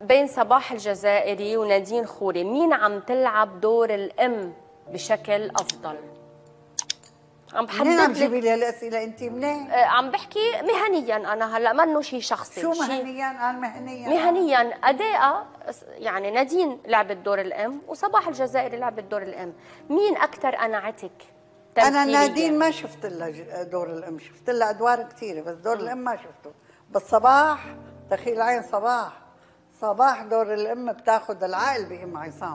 بين صباح الجزائري ونادين خوري مين عم تلعب دور الام بشكل افضل عم بحدد منين عم تجيبي لي هالاسئله انت منين؟ آه، عم بحكي مهنيا انا هلا منه شيء شخصي شو مهنيا؟ قال مهنيا مهنيا ادائها يعني نادين لعبت دور الام وصباح الجزائري لعبت دور الام، مين اكثر قنعتك؟ انا نادين ما شفت لها دور الام، شفت لها ادوار كثيره بس دور الام ما شفته، بس صباح دخيل عين صباح صباح دور الام بتاخد العقل بام عصام